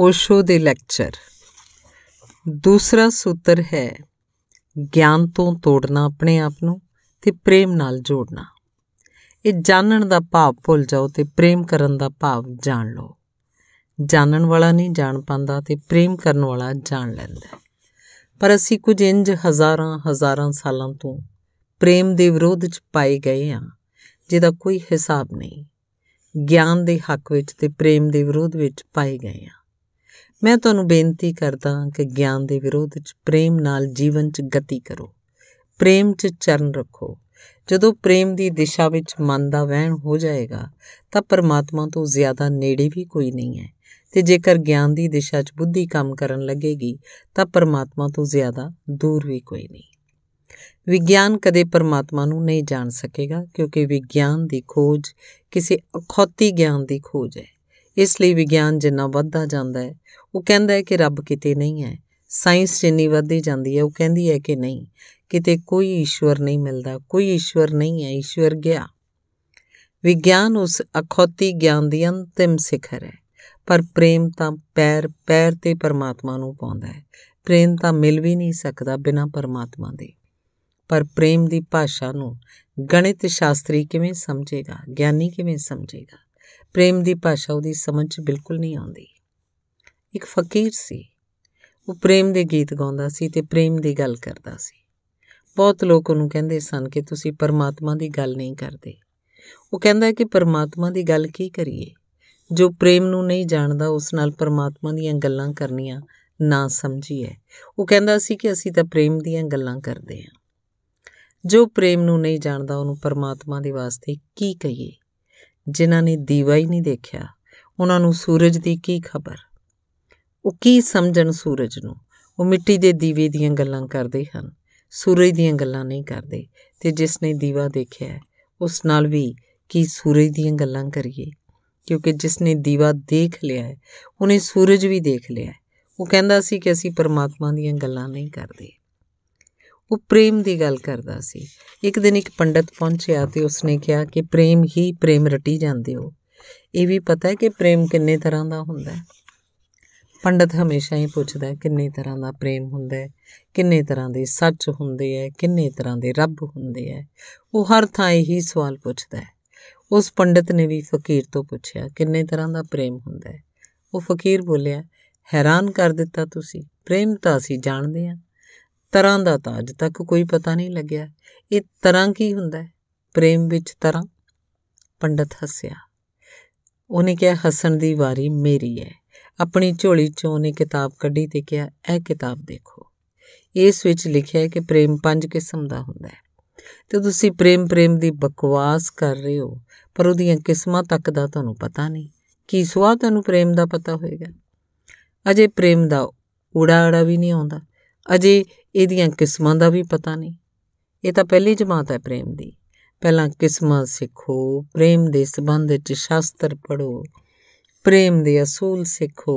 ਓਸ਼ੋ ਦੇ ਲੈਕਚਰ ਦੂਸਰਾ ਸੂਤਰ ਹੈ ਗਿਆਨ ਤੋਂ ਤੋੜਨਾ ਆਪਣੇ ਆਪ ਨੂੰ ਤੇ ਪ੍ਰੇਮ ਨਾਲ ਜੋੜਨਾ ਇਹ ਜਾਣਨ ਦਾ ਭਾਵ ਭੁੱਲ ਜਾਓ ਤੇ ਪ੍ਰੇਮ ਕਰਨ ਦਾ ਭਾਵ ਜਾਣ ਲਓ ਜਾਣਨ ਵਾਲਾ ਨਹੀਂ ਜਾਣ ਪਾਉਂਦਾ ਤੇ ਪ੍ਰੇਮ ਕਰਨ ਵਾਲਾ ਜਾਣ ਲੈਂਦਾ ਪਰ ਅਸੀਂ ਕੁਝ ਇੰਜ ਹਜ਼ਾਰਾਂ ਹਜ਼ਾਰਾਂ ਸਾਲਾਂ ਤੋਂ ਪ੍ਰੇਮ ਦੇ ਵਿਰੋਧ 'ਚ ਪਾਏ ਗਏ ਆ ਜਿਹਦਾ ਕੋਈ ਹਿਸਾਬ ਨਹੀਂ ਗਿਆਨ ਦੇ ਹੱਕ ਵਿੱਚ ਤੇ ਪ੍ਰੇਮ ਦੇ ਵਿਰੋਧ ਵਿੱਚ ਪਾਏ ਗਏ ਆ ਮੈਂ ਤੁਹਾਨੂੰ ਬੇਨਤੀ ਕਰਦਾ ਕਿ ਗਿਆਨ ਦੇ ਵਿਰੋਧ ਵਿੱਚ ਪ੍ਰੇਮ ਨਾਲ ਜੀਵਨ 'ਚ ਗਤੀ ਕਰੋ ਪ੍ਰੇਮ 'ਚ ਚਰਨ ਰੱਖੋ ਜਦੋਂ ਪ੍ਰੇਮ ਦੀ ਦਿਸ਼ਾ ਵਿੱਚ ਮਨ ਦਾ ਵਹਿਣ ਹੋ ਜਾਏਗਾ ਤਾਂ ਪਰਮਾਤਮਾ ਤੋਂ ਜ਼ਿਆਦਾ ਨੇੜੇ ਵੀ ਕੋਈ ਨਹੀਂ ਹੈ ਤੇ ਜੇਕਰ ਗਿਆਨ ਦੀ ਦਿਸ਼ਾ 'ਚ ਬੁੱਧੀ ਕੰਮ ਕਰਨ ਲੱਗੇਗੀ ਤਾਂ ਪਰਮਾਤਮਾ ਤੋਂ ਜ਼ਿਆਦਾ ਦੂਰ ਵੀ ਕੋਈ ਨਹੀਂ ਵਿਗਿਆਨ ਕਦੇ ਪਰਮਾਤਮਾ ਨੂੰ ਨਹੀਂ ਜਾਣ ਸਕੇਗਾ ਕਿਉਂਕਿ ਵਿਗਿਆਨ ਦੀ ਖੋਜ ਕਿਸੇ ਅਖੌਤੀ ਗਿਆਨ ਦੀ ਖੋਜ ਹੈ ਇਸ ਲਈ ਵਿਗਿਆਨ ਜਿੰਨਾ ਵੱਧਦਾ ਜਾਂਦਾ ਹੈ ਉਹ ਕਹਿੰਦਾ ਹੈ ਕਿ ਰੱਬ ਕਿਤੇ ਨਹੀਂ ਹੈ ਸਾਇੰਸ ਜਿੰਨੀ ਵੱਧਦੀ ਜਾਂਦੀ ਹੈ ਉਹ ਕਹਿੰਦੀ ਹੈ ਕਿ ਨਹੀਂ ਕਿਤੇ ਕੋਈ ਈਸ਼ਵਰ ਨਹੀਂ ਮਿਲਦਾ ਕੋਈ ਈਸ਼ਵਰ ਨਹੀਂ ਹੈ ਈਸ਼ਵਰ ਗਿਆ ਵਿਗਿਆਨ ਉਸ ਅਖੌਤੀ ਗਿਆਨ ਦੀ ਅੰਤਿਮ ਸਿਖਰ ਹੈ ਪਰ ਪ੍ਰੇਮ ਤਾਂ ਪੈਰ ਪੈਰ ਤੇ ਪਰਮਾਤਮਾ ਨੂੰ ਪਾਉਂਦਾ ਹੈ ਪ੍ਰੇਮ ਤਾਂ ਮਿਲ ਵੀ ਨਹੀਂ ਸਕਦਾ ਬਿਨਾ ਪਰਮਾਤਮਾ ਦੇ ਪਰ ਪ੍ਰੇਮ ਦੀ ਭਾਸ਼ਾ ਨੂੰ ਗਣਿਤ ਸ਼ਾਸਤਰੀ ਕਿਵੇਂ ਸਮਝੇਗਾ ਗਿਆਨੀ ਕਿਵੇਂ ਸਮਝੇਗਾ ਪ੍ਰੇਮ ਦੀ ਭਾਸ਼ਾ ਉਹਦੀ ਸਮਝ ਬਿਲਕੁਲ ਨਹੀਂ ਆਉਂਦੀ ਇੱਕ ਫਕੀਰ ਸੀ ਉਹ ਪ੍ਰੇਮ ਦੇ ਗੀਤ ਗਾਉਂਦਾ ਸੀ ਤੇ ਪ੍ਰੇਮ ਦੀ ਗੱਲ ਕਰਦਾ ਸੀ ਬਹੁਤ ਲੋਕ ਉਹਨੂੰ ਕਹਿੰਦੇ ਸਨ ਕਿ ਤੁਸੀਂ ਪਰਮਾਤਮਾ ਦੀ ਗੱਲ ਨਹੀਂ ਕਰਦੇ ਉਹ ਕਹਿੰਦਾ ਹੈ ਕਿ ਪਰਮਾਤਮਾ ਦੀ ਗੱਲ ਕੀ ਕਰੀਏ ਜੋ ਪ੍ਰੇਮ ਨੂੰ ਨਹੀਂ ਜਾਣਦਾ ਉਸ ਨਾਲ ਪਰਮਾਤਮਾ ਦੀਆਂ ਗੱਲਾਂ ਕਰਨੀਆਂ ਨਾ ਸਮਝੀਏ ਉਹ ਕਹਿੰਦਾ ਸੀ ਕਿ ਅਸੀਂ ਤਾਂ ਪ੍ਰੇਮ ਦੀਆਂ ਗੱਲਾਂ ਕਰਦੇ ਹਾਂ ਜੋ ਪ੍ਰੇਮ ਨੂੰ ਨਹੀਂ ਜਾਣਦਾ ਉਹਨੂੰ ਪਰਮਾਤਮਾ ਦੇ ਵਾਸਤੇ ਕੀ ਕਹੀਏ ਜਿਨ੍ਹਾਂ ਨੇ ਦੀਵਾ ਹੀ ਨਹੀਂ ਦੇਖਿਆ ਉਹਨਾਂ ਨੂੰ ਸੂਰਜ ਦੀ ਕੀ ਖਬਰ ਉਹ ਕੀ ਸਮਝਣ ਸੂਰਜ ਨੂੰ ਉਹ ਮਿੱਟੀ ਦੇ ਦੀਵੇ ਦੀਆਂ ਗੱਲਾਂ ਕਰਦੇ ਹਨ ਸੂਰਜ ਦੀਆਂ ਗੱਲਾਂ ਨਹੀਂ ਕਰਦੇ ਤੇ ਜਿਸ ਨੇ ਦੀਵਾ ਦੇਖਿਆ ਉਸ ਨਾਲ ਵੀ ਕੀ ਸੂਰਜ ਦੀਆਂ ਗੱਲਾਂ ਕਰੀਏ ਕਿਉਂਕਿ ਜਿਸ ਨੇ ਦੀਵਾ ਦੇਖ ਲਿਆ ਹੈ ਉਹਨੇ ਸੂਰਜ ਵੀ ਦੇਖ ਲਿਆ ਉਹ ਕਹਿੰਦਾ ਸੀ ਕਿ ਅਸੀਂ ਪਰਮਾਤਮਾ ਦੀਆਂ ਗੱਲਾਂ ਨਹੀਂ ਕਰਦੇ ਉਹ ਪ੍ਰੇਮ ਦੀ ਗੱਲ ਕਰਦਾ ਸੀ ਇੱਕ ਦਿਨ ਇੱਕ ਪੰਡਤ ਪਹੁੰਚਿਆ ਤੇ ਉਸਨੇ ਕਿਹਾ ਕਿ ਪ੍ਰੇਮ ਹੀ ਪ੍ਰੇਮ ਰਟੀ ਜਾਂਦੇ ਹੋ ਇਹ ਵੀ ਪਤਾ ਹੈ ਕਿ ਪ੍ਰੇਮ ਕਿੰਨੇ ਤਰ੍ਹਾਂ ਦਾ ਹੁੰਦਾ ਹੈ ਪੰਡਤ ਹਮੇਸ਼ਾ ਹੀ ਪੁੱਛਦਾ ਹੈ ਕਿੰਨੇ ਤਰ੍ਹਾਂ ਦਾ ਪ੍ਰੇਮ ਹੁੰਦਾ ਹੈ ਕਿੰਨੇ ਤਰ੍ਹਾਂ ਦੇ ਸੱਚ ਹੁੰਦੇ ਹੈ ਕਿੰਨੇ ਤਰ੍ਹਾਂ ਦੇ ਰੱਬ ਹੁੰਦੇ ਹੈ ਉਹ ਹਰ ਥਾਂ ਇਹੀ ਸਵਾਲ ਪੁੱਛਦਾ ਹੈ ਉਸ ਪੰਡਤ ਨੇ ਵੀ ਫਕੀਰ ਤੋਂ ਪੁੱਛਿਆ ਕਿੰਨੇ ਤਰ੍ਹਾਂ ਦਾ ਪ੍ਰੇਮ ਹੁੰਦਾ ਹੈ ਉਹ ਫਕੀਰ ਬੋਲਿਆ ਹੈਰਾਨ ਕਰ ਦਿੱਤਾ ਤੁਸੀਂ ਪ੍ਰੇਮ ਤਾਂ ਅਸੀਂ ਜਾਣਦੇ ਹਾਂ ਤਰ੍ਹਾਂ ਦਾ ਤਾਂ ਅਜ ਤੱਕ ਕੋਈ ਪਤਾ ਨਹੀਂ ਲੱਗਿਆ ਇਹ ਤਰ੍ਹਾਂ ਕੀ ਹੁੰਦਾ ਹੈ ਪ੍ਰੇਮ ਵਿੱਚ ਤਰ੍ਹਾਂ ਪੰਡਤ ਹੱਸਿਆ ਉਹਨੇ ਕਿਹਾ ਹੱਸਣ ਦੀ ਵਾਰੀ ਮੇਰੀ ਹੈ ਆਪਣੀ ਝੋਲੀ ਚੋਂ ਨੇ ਕਿਤਾਬ ਕੱਢੀ ਤੇ ਕਿਹਾ ਇਹ ਕਿਤਾਬ ਦੇਖੋ ਇਸ ਵਿੱਚ ਲਿਖਿਆ ਹੈ ਕਿ ਪ੍ਰੇਮ ਪੰਜ ਕਿਸਮ ਦਾ ਹੁੰਦਾ ਹੈ ਤੇ ਤੁਸੀਂ ਪ੍ਰੇਮ ਪ੍ਰੇਮ ਦੀ ਬਕਵਾਸ ਕਰ ਰਹੇ ਹੋ ਪਰ ਉਹਦੀਆਂ ਕਿਸਮਾਂ ਤੱਕ ਦਾ ਤੁਹਾਨੂੰ ਪਤਾ ਨਹੀਂ ਕੀ ਸੁਆ ਤੁਹਾਨੂੰ ਪ੍ਰੇਮ ਦਾ ਪਤਾ ਹੋਏਗਾ ਅਜੇ ਪ੍ਰੇਮ ਦਾ ਉੜਾੜਾ ਵੀ ਨਹੀਂ ਆਉਂਦਾ ਅਜੇ ਇਹਦੀਆਂ ਕਿਸਮਾਂ ਦਾ ਵੀ ਪਤਾ ਨਹੀਂ ਇਹ ਤਾਂ ਪਹਿਲੀ ਜਮਾਤ ਹੈ ਪ੍ਰੇਮ ਦੀ ਪਹਿਲਾਂ ਕਿਸਮਾਂ ਸਿੱਖੋ ਪ੍ਰੇਮ ਦੇ ਸਬੰਧ ਵਿੱਚ ਸ਼ਾਸਤਰ ਪੜੋ ਪ੍ਰੇਮ ਦੇ ਅਸੂਲ ਸਿੱਖੋ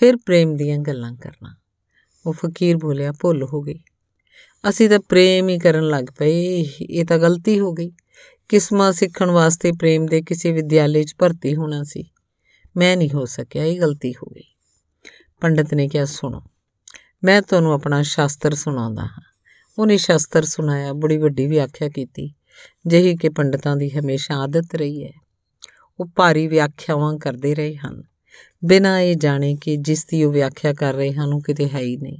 ਫਿਰ ਪ੍ਰੇਮ ਦੀਆਂ ਗੱਲਾਂ ਕਰਨਾ ਉਹ ਫਕੀਰ ਬੋਲਿਆ ਭੁੱਲ ਹੋ ਗਈ ਅਸੀਂ ਤਾਂ ਪ੍ਰੇਮ ਹੀ ਕਰਨ ਲੱਗ ਪਏ ਇਹ ਤਾਂ ਗਲਤੀ ਹੋ ਗਈ ਕਿਸਮਾ ਸਿੱਖਣ ਵਾਸਤੇ ਪ੍ਰੇਮ ਦੇ ਕਿਸੇ ਵਿਦਿਆਲੇ 'ਚ ਭਰਤੀ ਹੋਣਾ ਸੀ ਮੈਂ ਨਹੀਂ ਹੋ ਸਕਿਆ ਇਹ ਗਲਤੀ ਹੋ ਗਈ ਪੰਡਤ ਨੇ ਕਿਹਾ ਸੁਣੋ ਮੈਂ ਤੁਹਾਨੂੰ ਆਪਣਾ ਸ਼ਾਸਤਰ ਸੁਣਾਉਂਦਾ ਹਾਂ ਉਹਨੇ ਸ਼ਾਸਤਰ ਸੁਣਾਇਆ ਬੜੀ ਵੱਡੀ ਵਿਆਖਿਆ ਕੀਤੀ ਜਿਹੀ ਕਿ ਪੰਡਤਾਂ ਦੀ ਹਮੇਸ਼ਾ ਆਦਤ ਰਹੀ ਹੈ ਉਹ ਭਾਰੀ ਵਿਆਖਿਆਵਾਂ ਕਰਦੇ ਰਹੇ ਹਨ ਬਿਨਾਂ ਇਹ ਜਾਣੇ ਕਿ ਜਿਸ ਦੀ ਉਹ ਵਿਆਖਿਆ ਕਰ ਰਹੇ ਹਨ ਉਹ ਕਿਤੇ ਹੈ ਹੀ ਨਹੀਂ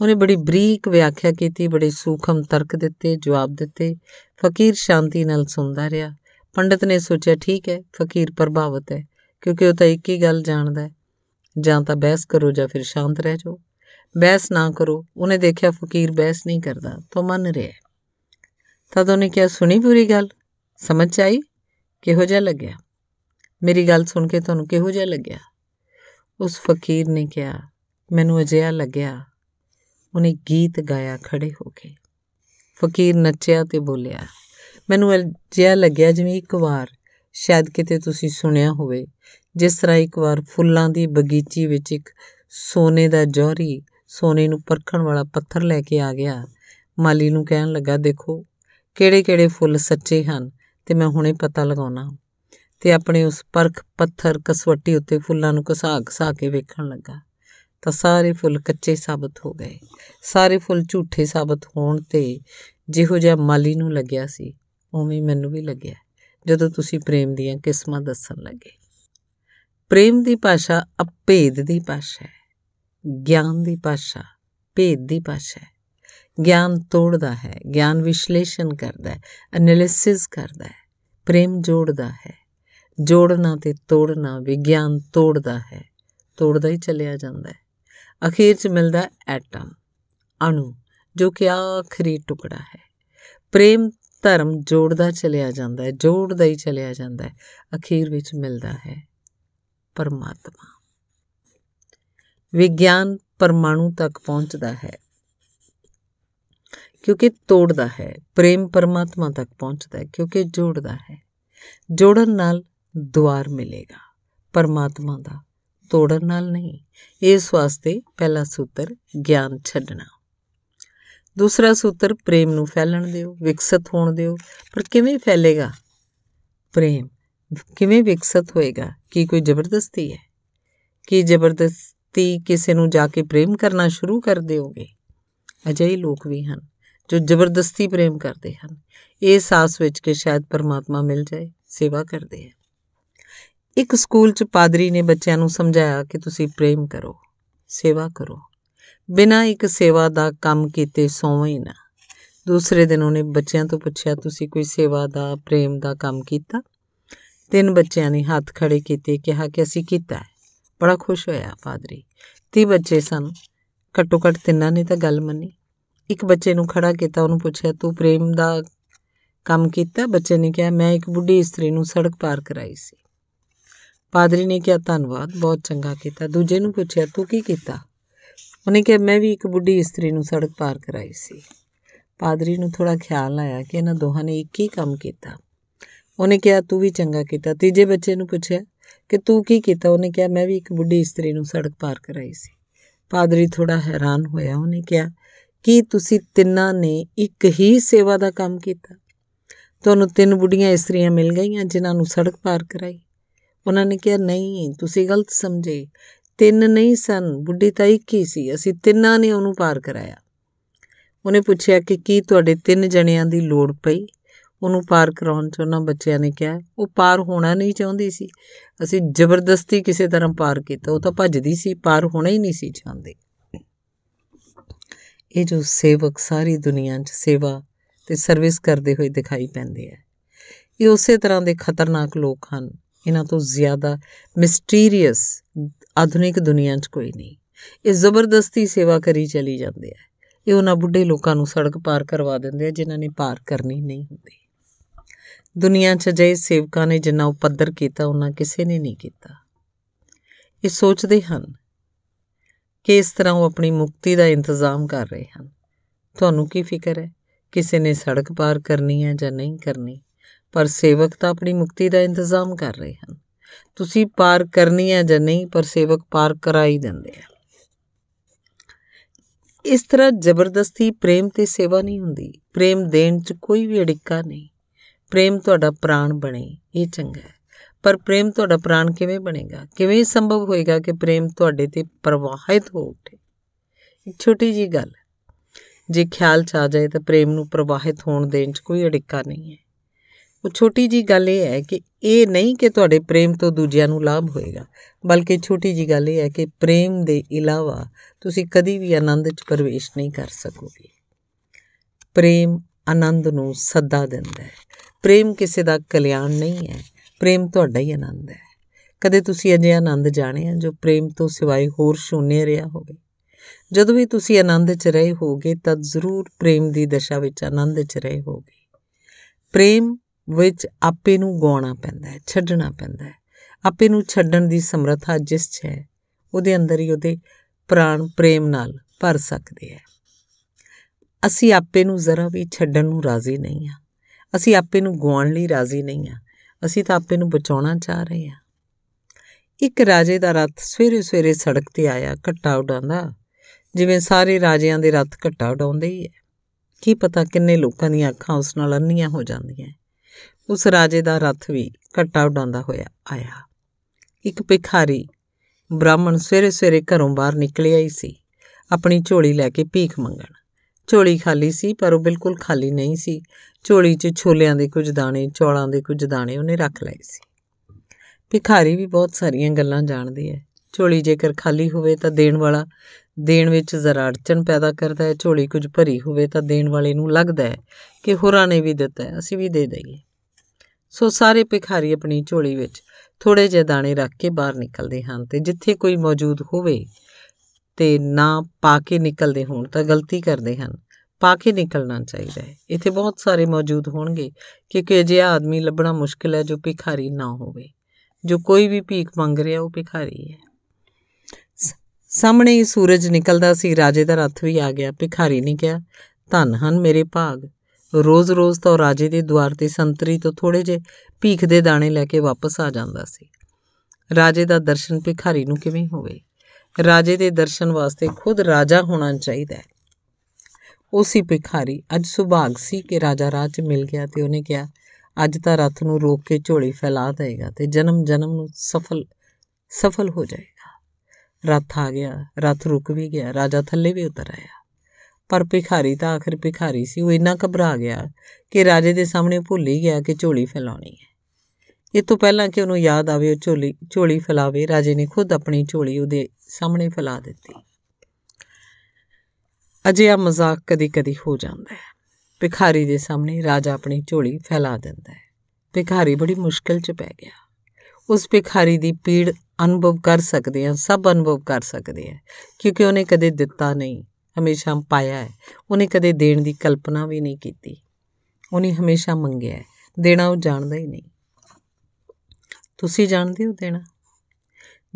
ਉਹਨੇ ਬੜੀ ਬਰੀਕ ਵਿਆਖਿਆ ਕੀਤੀ ਬੜੇ ਸੂਖਮ ਤਰਕ ਦਿੱਤੇ ਜਵਾਬ ਦਿੱਤੇ ਫਕੀਰ ਸ਼ਾਂਤੀ ਨਾਲ ਸੁਣਦਾ ਰਿਹਾ ਪੰਡਤ ਨੇ ਸੋਚਿਆ ਠੀਕ ਹੈ ਫਕੀਰ ਪ੍ਰਭਾਵਿਤ ਹੈ ਕਿਉਂਕਿ ਉਹ ਤਾਂ ਇੱਕ ਹੀ ਗੱਲ ਜਾਣਦਾ ਹੈ ਜਾਂ ਤਾਂ ਬਹਿਸ ਕਰੋ ਜਾਂ ਫਿਰ ਸ਼ਾਂਤ ਰਹਿ ਜਾਓ ਬਹਿਸ ਨਾ ਕਰੋ ਉਹਨੇ ਦੇਖਿਆ ਫਕੀਰ ਬਹਿਸ ਨਹੀਂ ਕਰਦਾ ਤਾਂ ਮੰਨ ਰਿਹਾ ਤਦ ਉਹਨੇ ਕਿਹਾ ਸੁਣੀ ਪੂਰੀ ਗੱਲ ਸਮਝ ਆਈ ਕਿਹੋ ਜਿਹਾ ਲੱਗਿਆ ਮੇਰੀ ਗੱਲ ਸੁਣ ਕੇ ਤੁਹਾਨੂੰ ਕਿਹੋ ਜਿਹਾ ਲੱਗਿਆ ਉਸ ਫਕੀਰ ਨੇ ਕਿਹਾ ਮੈਨੂੰ ਅਜਿਹਾ ਲੱਗਿਆ ਉਹਨੇ ਗੀਤ ਗਾਇਆ ਖੜੇ ਹੋ ਕੇ ਫਕੀਰ ਨੱਚਿਆ ਤੇ ਬੋਲਿਆ ਮੈਨੂੰ ਅਜਿਹਾ ਲੱਗਿਆ ਜਿਵੇਂ ਇੱਕ ਵਾਰ ਸ਼ਾਇਦ ਕਿਤੇ ਤੁਸੀਂ ਸੁਣਿਆ ਹੋਵੇ ਜਿਸ ਤਰ੍ਹਾਂ ਇੱਕ ਵਾਰ ਫੁੱਲਾਂ ਦੀ ਬਗੀਚੀ ਵਿੱਚ ਇੱਕ ਸੋਨੇ ਦਾ ਜੌਹਰੀ ਸੋਨੇ ਨੂੰ ਪਰਖਣ ਵਾਲਾ ਪੱਥਰ ਲੈ ਕੇ ਆ ਗਿਆ ਮਾਲੀ ਨੂੰ ਕਹਿਣ ਲੱਗਾ ਦੇਖੋ ਕਿਹੜੇ-ਕਿਹੜੇ ਫੁੱਲ ਸੱਚੇ ਹਨ ਤੇ ਮੈਂ ਹੁਣੇ ਪਤਾ ਲਗਾਉਣਾ ਤੇ ਆਪਣੇ ਉਸ ਪਰਖ ਪੱਥਰ ਕਸਵੱਟੀ ਉੱਤੇ ਫੁੱਲਾਂ ਨੂੰ ਘਸਾ ਘਸਾ ਕੇ ਵੇਖਣ ਲੱਗਾ ਤਾਂ ਸਾਰੇ ਫੁੱਲ ਕੱਚੇ ਸਾਬਤ ਹੋ ਗਏ ਸਾਰੇ ਫੁੱਲ ਝੂਠੇ ਸਾਬਤ ਹੋਣ ਤੇ ਜਿਹੋ ਜਿਹਾ ਮਾਲੀ ਨੂੰ ਲੱਗਿਆ ਸੀ ਉਵੇਂ ਮੈਨੂੰ ਵੀ ਲੱਗਿਆ ਜਦੋਂ ਤੁਸੀਂ ਪ੍ਰੇਮ ਦੀਆਂ ਕਿਸਮਾਂ ਦੱਸਣ ਲੱਗੇ ਪ੍ਰੇਮ ਦੀ ਭਾਸ਼ਾ ਅਪੇਦ ਦੀ ਭਾਸ਼ਾ ਹੈ ਗਿਆਨ ਦੀ ਭਾਸ਼ਾ ਭੇਦ ਦੀ ਭਾਸ਼ਾ ਹੈ ਗਿਆਨ ਤੋੜਦਾ ਹੈ ਗਿਆਨ ਵਿਸ਼ਲੇਸ਼ਣ ਕਰਦਾ ਹੈ ਐਨਾਲਿਸਿਸ ਕਰਦਾ ਹੈ ਪ੍ਰੇਮ ਜੋੜਦਾ ਹੈ ਜੋੜਨਾ ਤੇ ਤੋੜਨਾ ਵਿਗਿਆਨ ਤੋੜਦਾ ਹੈ ਤੋੜਦਾ ਹੀ ਚੱਲਿਆ ਜਾਂਦਾ ਹੈ ਅਖੀਰ 'ਚ ਮਿਲਦਾ ਐਟਮ ਅਣੂ ਜੋ ਕਿ ਆਖਰੀ ਟੁਕੜਾ ਹੈ ਪ੍ਰੇਮ ਧਰਮ ਜੋੜਦਾ ਚੱਲਿਆ ਜਾਂਦਾ ਹੈ ਜੋੜਦਾ ਹੀ ਚੱਲਿਆ ਜਾਂਦਾ ਹੈ ਅਖੀਰ ਵਿੱਚ ਮਿਲਦਾ ਹੈ ਪਰਮਾਤਮਾ ਵਿਗਿਆਨ ਪਰਮਾਣੂ ਤੱਕ ਪਹੁੰਚਦਾ ਹੈ ਕਿਉਂਕਿ ਤੋੜਦਾ ਹੈ ਪ੍ਰੇਮ ਪਰਮਾਤਮਾ ਤੱਕ ਪਹੁੰਚਦਾ ਹੈ ਕਿਉਂਕਿ ਜੋੜਦਾ ਹੈ ਜੋੜਨ ਨਾਲ ਦੁਆਰ ਮਿਲੇਗਾ ਪਰਮਾਤਮਾ ਦਾ ਤੋੜਨ ਨਾਲ ਨਹੀਂ ਇਸ ਵਾਸਤੇ ਪਹਿਲਾ ਸੂਤਰ ਗਿਆਨ ਛੱਡਣਾ ਦੂਸਰਾ ਸੂਤਰ ਪ੍ਰੇਮ ਨੂੰ ਫੈਲਣ ਦਿਓ ਵਿਕਸਿਤ ਹੋਣ ਦਿਓ ਪਰ ਕਿਵੇਂ ਫੈਲੇਗਾ ਪ੍ਰੇਮ ਕਿਵੇਂ ਵਿਕਸਿਤ ਹੋਏਗਾ ਕੀ ਕੋਈ ਜ਼ਬਰਦਸਤੀ ਹੈ ਕੀ ਜ਼ਬਰਦਸਤੀ ਕਿਸੇ ਨੂੰ ਜਾ ਕੇ ਪ੍ਰੇਮ ਕਰਨਾ ਸ਼ੁਰੂ ਕਰ ਦਿਓਗੇ ਅਜਿਹੇ ਲੋਕ ਵੀ ਹਨ ਜੋ ਜ਼ਬਰਦਸਤੀ ਪ੍ਰੇਮ ਕਰਦੇ ਹਨ ਇਹ ਸਾਸ ਵਿੱਚ ਕਿ ਸ਼ਾਇਦ ਪਰਮਾਤਮਾ ਮਿਲ ਜਾਏ ਸੇਵਾ ਕਰਦੇ ਹਨ ਇੱਕ ਸਕੂਲ 'ਚ ਪਾਦਰੀ ਨੇ ਬੱਚਿਆਂ ਨੂੰ ਸਮਝਾਇਆ ਕਿ ਤੁਸੀਂ ਪ੍ਰੇਮ ਕਰੋ ਸੇਵਾ ਕਰੋ ਬਿਨਾਂ ਇੱਕ ਸੇਵਾ ਦਾ ਕੰਮ ਕੀਤੇ ਸੌਵੇਂ ਹੀ ਨਾ ਦੂਸਰੇ ਦਿਨ ਉਹਨੇ ਬੱਚਿਆਂ ਤੋਂ ਪੁੱਛਿਆ ਤੁਸੀਂ ਕੋਈ ਸੇਵਾ ਦਾ ਪ੍ਰੇਮ ਦਾ ਕੰਮ ਕੀਤਾ ਤਿੰਨ ਬੱਚਿਆਂ ਨੇ ਹੱਥ ਖੜੇ ਕੀਤੇ ਕਿਹਾ ਕਿ ਅਸੀਂ ਕੀਤਾ ਬੜਾ ਖੁਸ਼ ਹੋਇਆ ਪਾਦਰੀ ਤੀ ਬੱਚੇ ਸਨ ਘੱਟੋ ਘੱਟ ਤਿੰਨਾਂ ਨੇ ਤਾਂ ਗੱਲ ਮੰਨੀ ਇੱਕ ਬੱਚੇ ਨੂੰ ਖੜਾ ਕੀਤਾ ਉਹਨੂੰ ਪੁੱਛਿਆ ਤੂੰ ਪ੍ਰੇਮ ਦਾ ਕੰਮ ਕੀਤਾ ਬੱਚੇ ਨੇ ਕਿਹਾ ਮੈਂ ਇੱਕ ਬੁੱਢੀ ਇਸਤਰੀ ਨੂੰ ਸੜਕ ਪਾਰ ਕਰਾਈ ਸੀ ਪਾਦਰੀ ਨੇ ਕਿਹਾ ਧੰਨਵਾਦ ਬਹੁਤ ਚੰਗਾ ਕੀਤਾ ਦੂਜੇ ਨੂੰ ਪੁੱਛਿਆ ਤੂੰ ਕੀ ਕੀਤਾ ਉਹਨੇ ਕਿਹਾ ਮੈਂ ਵੀ ਇੱਕ ਬੁੱਢੀ ਇਸਤਰੀ ਨੂੰ ਸੜਕ ਪਾਰ ਕਰਾਈ ਸੀ ਪਾਦਰੀ ਨੂੰ ਥੋੜਾ ਖਿਆਲ ਆਇਆ ਕਿ ਇਹਨਾਂ ਦੋਹਾਂ ਨੇ ਇੱਕ ਹੀ ਕੰਮ ਕੀਤਾ ਉਹਨੇ ਕਿਹਾ ਤੂੰ ਵੀ ਚੰਗਾ ਕੀਤਾ ਤੀਜੇ ਬੱਚੇ ਨੂੰ ਪੁੱਛਿਆ ਕਿ ਤੂੰ ਕੀ ਕੀਤਾ ਉਹਨੇ ਕਿਹਾ ਮੈਂ ਵੀ ਇੱਕ ਬੁੱਢੀ ਇਸਤਰੀ ਨੂੰ ਸੜਕ ਪਾਰ ਕਰਾਈ ਸੀ ਪਾਦਰੀ ਥੋੜਾ ਹੈਰਾਨ ਹੋਇਆ ਉਹਨੇ ਕਿਹਾ ਕੀ ਤੁਸੀਂ ਤਿੰਨਾਂ ਨੇ ਇੱਕ ਹੀ ਸੇਵਾ ਦਾ ਕੰਮ ਕੀਤਾ ਤੁਹਾਨੂੰ ਤਿੰਨ ਬੁੱਢੀਆਂ ਇਸਤਰੀਆਂ ਮਿਲ ਗਈਆਂ ਜਿਨ੍ਹਾਂ ਨੂੰ ਸੜਕ ਪਾਰ ਕਰਾਈ ਉਹਨਾਂ ਨੇ ਕਿਹਾ ਨਹੀਂ ਤੁਸੀਂ ਗਲਤ ਸਮਝੇ ਤਿੰਨ ਨਹੀਂ ਸਨ ਬੁੱਢੀ ਤਾਂ ਇੱਕ ਹੀ ਸੀ ਅਸੀਂ ਤਿੰਨਾਂ ਨੇ ਉਹਨੂੰ ਪਾਰ ਕਰਾਇਆ ਉਹਨੇ ਪੁੱਛਿਆ ਕਿ ਕੀ ਤੁਹਾਡੇ ਤਿੰਨ ਜਣਿਆਂ ਦੀ ਲੋੜ ਪਈ ਉਹਨੂੰ ਪਾਰ ਕਰਾਉਣ 'ਚ ਉਹਨਾਂ ਬੱਚਿਆਂ ਨੇ ਕਿਹਾ ਉਹ ਪਾਰ ਹੋਣਾ ਨਹੀਂ ਚਾਹੁੰਦੀ ਸੀ ਅਸੀਂ ਜ਼ਬਰਦਸਤੀ ਕਿਸੇ ਤਰ੍ਹਾਂ ਪਾਰ ਕੀਤਾ ਉਹ ਤਾਂ ਭੱਜਦੀ ਸੀ ਪਾਰ ਹੋਣਾ ਹੀ ਨਹੀਂ ਸੀ ਚਾਹੁੰਦੀ ਇਹ ਜੋ ਸੇਵਕ ਸਾਰੀ ਦੁਨੀਆ 'ਚ ਸੇਵਾ ਤੇ ਸਰਵਿਸ ਕਰਦੇ ਹੋਏ ਦਿਖਾਈ ਪੈਂਦੇ ਆ ਇਹ ਉਸੇ ਤਰ੍ਹਾਂ ਦੇ ਖਤਰਨਾਕ ਲੋਕ ਹਨ ਇਹਨਾਂ ਤੋਂ ਜ਼ਿਆਦਾ ਮਿਸਟੀਰੀਅਸ ਆਧੁਨਿਕ ਦੁਨੀਆ 'ਚ ਕੋਈ ਨਹੀਂ ਇਹ ਜ਼ਬਰਦਸਤੀ ਸੇਵਾ ਕਰੀ ਚਲੀ ਜਾਂਦੇ ਆ ਇਹ ਉਹਨਾਂ ਬੁੱਢੇ ਲੋਕਾਂ ਨੂੰ ਸੜਕ ਪਾਰ ਕਰਵਾ ਦਿੰਦੇ ਆ ਜਿਨ੍ਹਾਂ ਨੇ ਪਾਰ ਕਰਨੀ ਨਹੀਂ ਹੁੰਦੀ ਦੁਨੀਆ 'ਚ ਜੇ ਸੇਵਕਾਂ ਨੇ ਜਿੰਨਾ ਉਪਦਰ ਕੀਤਾ ਉਹਨਾਂ ਕਿਸੇ ਨੇ ਨਹੀਂ ਕੀਤਾ ਇਹ ਸੋਚਦੇ ਹਨ ਕਿ ਇਸ ਤਰ੍ਹਾਂ ਉਹ ਆਪਣੀ ਮੁਕਤੀ ਦਾ ਇੰਤਜ਼ਾਮ ਕਰ ਰਹੇ ਹਨ ਤੁਹਾਨੂੰ ਕੀ ਫਿਕਰ ਹੈ ਕਿਸੇ ਨੇ ਸੜਕ ਪਾਰ ਕਰਨੀ ਹੈ ਜਾਂ ਨਹੀਂ ਕਰਨੀ ਪਰ ਸੇਵਕ ਤਾਂ ਆਪਣੀ ਮੁਕਤੀ ਦਾ ਇੰਤਜ਼ਾਮ ਕਰ ਰਹੇ ਹਨ ਤੁਸੀਂ ਪਾਰ ਕਰਨੀ ਹੈ ਜਾਂ ਨਹੀਂ ਪਰ ਸੇਵਕ ਪਾਰ ਕਰਾ ਹੀ ਦਿੰਦੇ ਆ ਇਸ ਤਰ੍ਹਾਂ ਜ਼ਬਰਦਸਤੀ ਪ੍ਰੇਮ ਤੇ ਸੇਵਾ ਨਹੀਂ ਹੁੰਦੀ ਪ੍ਰੇਮ ਦੇਣ 'ਚ ਕੋਈ ਵੀ ਅੜਿੱਕਾ ਨਹੀਂ ਪ੍ਰੇਮ ਤੁਹਾਡਾ ਪ੍ਰਾਣ ਬਣੇ ਇਹ ਚੰਗਾ ਹੈ ਪਰ ਪ੍ਰੇਮ ਤੁਹਾਡਾ ਪ੍ਰਾਣ ਕਿਵੇਂ ਬਣੇਗਾ ਕਿਵੇਂ ਸੰਭਵ ਹੋਏਗਾ ਕਿ ਪ੍ਰੇਮ ਤੁਹਾਡੇ ਤੇ ਪ੍ਰਵਾਹਿਤ ਹੋ ਉਠੇ ਇੱਕ ਛੋਟੀ ਜੀ ਗੱਲ ਜੇ ਖਿਆਲ ਚ ਆ ਜਾਏ ਤਾਂ ਪ੍ਰੇਮ ਨੂੰ ਪ੍ਰਵਾਹਿਤ ਹੋਣ ਦੇਣ 'ਚ ਕੋਈ ਅੜਿੱਕਾ ਨਹੀਂ ਹੈ ਉਹ ਛੋਟੀ ਜੀ ਗੱਲ ਇਹ ਹੈ ਕਿ ਇਹ ਨਹੀਂ ਕਿ ਤੁਹਾਡੇ ਪ੍ਰੇਮ ਤੋਂ ਦੂਜਿਆਂ ਨੂੰ ਲਾਭ ਹੋਏਗਾ ਬਲਕਿ ਛੋਟੀ ਜੀ ਗੱਲ ਇਹ ਹੈ ਕਿ ਪ੍ਰੇਮ ਦੇ ਇਲਾਵਾ ਤੁਸੀਂ ਕਦੀ ਵੀ ਆਨੰਦ 'ਚ ਪ੍ਰਵੇਸ਼ ਨਹੀਂ ਕਰ ਸਕੋਗੇ ਪ੍ਰੇਮ ਆਨੰਦ ਨੂੰ ਸੱਦਾ ਦਿੰਦਾ ਹੈ ਪ੍ਰੇਮ ਕਿਸੇ ਦਾ ਕਲਿਆਣ ਨਹੀਂ ਹੈ ਪ੍ਰੇਮ ਤੁਹਾਡਾ ਹੀ ਆਨੰਦ ਹੈ ਕਦੇ ਤੁਸੀਂ ਅਜੇ ਆਨੰਦ ਜਾਣਿਆ ਜੋ ਪ੍ਰੇਮ ਤੋਂ ਸਿਵਾਏ ਹੋਰ ਸ਼ੂਨੇ ਰਿਹਾ ਹੋਵੇ ਜਦੋਂ ਵੀ ਤੁਸੀਂ ਆਨੰਦ 'ਚ ਰਹੇ ਹੋਗੇ ਤਦ ਜ਼ਰੂਰ ਪ੍ਰੇਮ ਦੀ ਦਸ਼ਾ ਵਿੱਚ ਆਨੰਦ 'ਚ ਰਹੇ ਹੋਗੇ ਪ੍ਰੇਮ ਵਿੱਚ ਆਪੇ ਨੂੰ ਗਾਉਣਾ ਪੈਂਦਾ ਹੈ ਛੱਡਣਾ ਪੈਂਦਾ ਹੈ ਆਪੇ ਨੂੰ ਛੱਡਣ ਦੀ ਸਮਰੱਥਾ ਜਿਸ 'ਚ ਹੈ ਉਹਦੇ ਅੰਦਰ ਹੀ ਉਹਦੇ ਪ੍ਰਾਣ ਪ੍ਰੇਮ ਨਾਲ ਭਰ ਸਕਦੇ ਹੈ ਅਸੀਂ ਆਪੇ ਨੂੰ ਜ਼ਰਾ ਵੀ ਛੱਡਣ ਨੂੰ ਰਾਜ਼ੀ ਨਹੀਂ ਆ ਅਸੀਂ ਆਪੇ ਨੂੰ ਗਵਾਉਣ ਲਈ ਰਾਜ਼ੀ ਨਹੀਂ ਆ ਅਸੀਂ ਤਾਂ ਆਪੇ ਨੂੰ ਬਚਾਉਣਾ ਚਾਹ ਰਹੇ ਹਾਂ ਇੱਕ ਰਾਜੇ ਦਾ ਰੱਥ ਸਵੇਰੇ-ਸਵੇਰੇ ਸੜਕ ਤੇ ਆਇਆ ਘੱਟਾ ਉਡਾਉਂਦਾ ਜਿਵੇਂ ਸਾਰੇ ਰਾਜਿਆਂ ਦੇ ਰੱਥ ਘੱਟਾ ਉਡਾਉਂਦੇ ਹੀ ਹੈ ਕੀ ਪਤਾ ਕਿੰਨੇ ਲੋਕਾਂ ਦੀਆਂ ਅੱਖਾਂ ਉਸ ਨਾਲ ਅੰਨੀਆਂ ਹੋ ਜਾਂਦੀਆਂ ਉਸ ਰਾਜੇ ਦਾ ਰੱਥ ਵੀ ਘੱਟਾ ਉਡਾਉਂਦਾ ਹੋਇਆ ਆਇਆ ਇੱਕ ਭਿਖਾਰੀ ਬ੍ਰਾਹਮਣ ਸਵੇਰੇ-ਸਵੇਰੇ ਘਰੋਂ ਬਾਹਰ ਨਿਕਲਿਆ ਹੀ ਸੀ ਆਪਣੀ ਝੋਲੀ ਲੈ ਕੇ ਭੀਖ ਮੰਗਣ ਝੋਲੀ ਖਾਲੀ ਸੀ ਪਰ ਉਹ ਬਿਲਕੁਲ ਖਾਲੀ ਨਹੀਂ ਸੀ ਝੋਲੀ 'ਚ ਛੋਲਿਆਂ ਦੇ ਕੁਝ ਦਾਣੇ ਚੌਲਾਂ ਦੇ ਕੁਝ ਦਾਣੇ ਉਹਨੇ ਰੱਖ ਲਏ ਸੀ ਭਿਖਾਰੀ ਵੀ ਬਹੁਤ ਸਾਰੀਆਂ ਗੱਲਾਂ ਜਾਣਦੀ ਹੈ ਝੋਲੀ ਜੇਕਰ ਖਾਲੀ ਹੋਵੇ ਤਾਂ ਦੇਣ ਵਾਲਾ ਦੇਣ ਵਿੱਚ ਜ਼ਰਾ ਅੜਚਣ ਪੈਦਾ ਕਰਦਾ ਹੈ ਝੋਲੀ ਕੁਝ ਭਰੀ ਹੋਵੇ ਤਾਂ ਦੇਣ ਵਾਲੇ ਨੂੰ ਲੱਗਦਾ ਹੈ ਕਿ ਹੋਰਾਂ ਨੇ ਵੀ ਦਿੱਤਾ ਹੈ ਅਸੀਂ ਵੀ ਦੇ ਦਈਏ ਸੋ ਸਾਰੇ ਭਿਖਾਰੀ ਆਪਣੀ ਝੋਲੀ ਵਿੱਚ ਥੋੜੇ ਜਿਹੇ ਦਾਣੇ ਰੱਖ ਕੇ ਬਾਹਰ ਨਿਕਲਦੇ ਹਨ ਤੇ ਜਿੱਥੇ ਕੋਈ ਮੌਜੂਦ ਹੋਵੇ ਤੇ ਨਾ ਪਾ ਕੇ ਨਿਕਲਦੇ ਹੋਣ ਤਾਂ ਗਲਤੀ ਕਰਦੇ ਹਨ ਪਾ ਕੇ ਨਿਕਲਣਾ ਚਾਹੀਦਾ ਹੈ ਇੱਥੇ ਬਹੁਤ ਸਾਰੇ ਮੌਜੂਦ ਹੋਣਗੇ ਕਿਉਂਕਿ ਅਜਿਹਾ ਆਦਮੀ ਲੱਭਣਾ ਮੁਸ਼ਕਿਲ ਹੈ ਜੋ ਭਿਖਾਰੀ ਨਾ ਹੋਵੇ ਜੋ ਕੋਈ ਵੀ ਭੀਖ ਮੰਗ ਰਿਹਾ ਉਹ ਭਿਖਾਰੀ ਹੈ ਸਾਹਮਣੇ ਹੀ ਸੂਰਜ ਨਿਕਲਦਾ ਸੀ ਰਾਜੇ ਦਾ ਰੱਥ ਵੀ ਆ ਗਿਆ ਭਿਖਾਰੀ ਨੇ ਕਿਹਾ ਧੰਨ ਹਨ ਮੇਰੇ ਭਾਗ ਰੋਜ਼-ਰੋਜ਼ ਤਾਂ ਰਾਜੇ ਦੇ ਦਵਾਰ ਤੇ ਸੰਤਰੀ ਤੋਂ ਥੋੜੇ ਜੇ ਭੀਖ ਦੇ ਦਾਣੇ ਲੈ ਕੇ ਵਾਪਸ ਆ ਜਾਂਦਾ ਸੀ ਰਾਜੇ ਦਾ ਦਰਸ਼ਨ ਭਿਖਾਰੀ ਨੂੰ ਕਿਵੇਂ ਹੋਵੇ ਰਾਜੇ ਦੇ ਦਰਸ਼ਨ ਵਾਸਤੇ ਖੁਦ ਰਾਜਾ ਹੋਣਾ ਚਾਹੀਦਾ ਹੈ ਉਸੇ ਭਿਖਾਰੀ ਅੱਜ ਸੁਭਾਗ ਸੀ ਕਿ ਰਾਜਾ ਰਾਜ ਮਿਲ ਗਿਆ ਤੇ ਉਹਨੇ ਕਿਹਾ ਅੱਜ ਤਾਂ ਰਥ ਨੂੰ ਰੋਕ ਕੇ ਝੋਲੀ ਫੈਲਾ ਦੇਗਾ ਤੇ ਜਨਮ ਜਨਮ ਨੂੰ ਸਫਲ ਸਫਲ ਹੋ ਜਾਏਗਾ ਰਥ ਆ ਗਿਆ ਰਥ ਰੁਕ ਵੀ ਗਿਆ ਰਾਜਾ ਥੱਲੇ ਵੀ ਉਤਰ ਆਇਆ ਪਰ ਭਿਖਾਰੀ ਤਾਂ ਆਖਰ ਭਿਖਾਰੀ ਸੀ ਉਹ ਇੰਨਾ ਘਬਰਾ ਗਿਆ ਕਿ ਰਾਜੇ ਦੇ ਸਾਹਮਣੇ ਭੁੱਲ ਹੀ ਗਿਆ ਕਿ ਝੋਲੀ ਫੈਲਾਉਣੀ ਹੈ ਇਹ ਤੋਂ ਪਹਿਲਾਂ ਕਿ ਉਹਨੂੰ ਯਾਦ ਆਵੇ ਉਹ ਝੋਲੀ ਝੋਲੀ ਫਲਾਵੇ ਰਾਜੇ ਨੇ ਖੁਦ ਆਪਣੀ ਝੋਲੀ ਉਹਦੇ ਸਾਹਮਣੇ ਫਲਾ ਦਿੱਤੀ ਅਜੇ ਆ ਮਜ਼ਾਕ ਕਦੀ-ਕਦੀ ਹੋ ਜਾਂਦਾ ਹੈ ਭਿਖਾਰੀ ਦੇ ਸਾਹਮਣੇ ਰਾਜਾ ਆਪਣੀ ਝੋਲੀ ਫੈਲਾ ਦਿੰਦਾ ਹੈ ਭਿਖਾਰੀ ਬੜੀ ਮੁਸ਼ਕਲ 'ਚ ਪੈ ਗਿਆ ਉਸ ਭਿਖਾਰੀ ਦੀ ਪੀੜ ਅਨੁਭਵ ਕਰ ਸਕਦੇ ਆ ਸਭ ਅਨੁਭਵ ਕਰ ਸਕਦੇ ਆ ਕਿਉਂਕਿ ਉਹਨੇ ਕਦੇ ਦਿੱਤਾ ਨਹੀਂ ਹਮੇਸ਼ਾ ਪਾਇਆ ਹੈ ਉਹਨੇ ਕਦੇ ਦੇਣ ਦੀ ਕਲਪਨਾ ਵੀ ਨਹੀਂ ਕੀਤੀ ਉਹਨੇ ਹਮੇਸ਼ਾ ਮੰਗਿਆ ਦੇਣਾ ਉਹ ਜਾਣਦਾ ਹੀ ਨਹੀਂ ਤੁਸੀਂ ਜਾਣਦੇ ਹੋ ਦੇਣਾ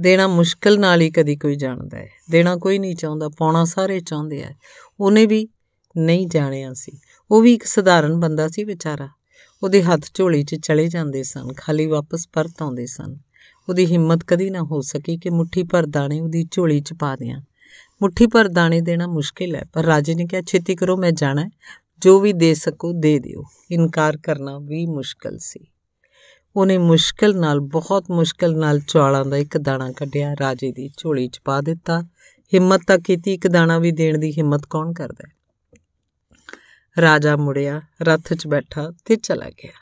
ਦੇਣਾ ਮੁਸ਼ਕਲ ਨਾਲ ਹੀ ਕਦੀ ਕੋਈ ਜਾਣਦਾ ਹੈ ਦੇਣਾ ਕੋਈ ਨਹੀਂ ਚਾਹੁੰਦਾ ਪਾਉਣਾ ਸਾਰੇ ਚਾਹੁੰਦੇ ਆ ਉਹਨੇ ਵੀ ਨਹੀਂ ਜਾਣਿਆ ਸੀ ਉਹ ਵੀ ਇੱਕ ਸਧਾਰਨ ਬੰਦਾ ਸੀ ਵਿਚਾਰਾ ਉਹਦੇ ਹੱਥ ਝੋਲੀ 'ਚ ਚਲੇ ਜਾਂਦੇ ਸਨ ਖਾਲੀ ਵਾਪਸ ਪਰਤ ਆਉਂਦੇ ਸਨ ਉਹਦੀ ਹਿੰਮਤ ਕਦੀ ਨਾ ਹੋ ਸਕੀ ਕਿ ਮੁਠੀ ਭਰ ਦਾਣੇ ਉਹਦੀ ਝੋਲੀ 'ਚ ਪਾ ਦਿਆਂ ਮੁਠੀ ਭਰ ਦਾਣੇ ਦੇਣਾ ਮੁਸ਼ਕਲ ਹੈ ਪਰ ਰਾਜੇ ਨੇ ਕਿਹਾ ਛੇਤੀ ਕਰੋ ਮੈਂ ਜਾਣਾ ਜੋ ਵੀ ਦੇ ਸਕੋ ਦੇ ਦਿਓ ਇਨਕਾਰ ਕਰਨਾ ਵੀ ਮੁਸ਼ਕਲ ਸੀ ਉਹਨੇ ਮੁਸ਼ਕਲ ਨਾਲ ਬਹੁਤ ਮੁਸ਼ਕਲ ਨਾਲ ਚੌਲਾਂ ਦਾ ਇੱਕ ਦਾਣਾ ਕੱਢਿਆ ਰਾਜੇ ਦੀ ਝੋਲੀ 'ਚ ਪਾ ਦਿੱਤਾ ਹਿੰਮਤ ਤਾਂ ਕੀਤੀ ਇੱਕ ਦਾਣਾ ਵੀ ਦੇਣ ਦੀ ਹਿੰਮਤ ਕੌਣ ਕਰਦਾ ਰਾਜਾ ਮੁੜਿਆ ਰੱਥ 'ਚ ਬੈਠਾ ਤੇ ਚਲਾ ਗਿਆ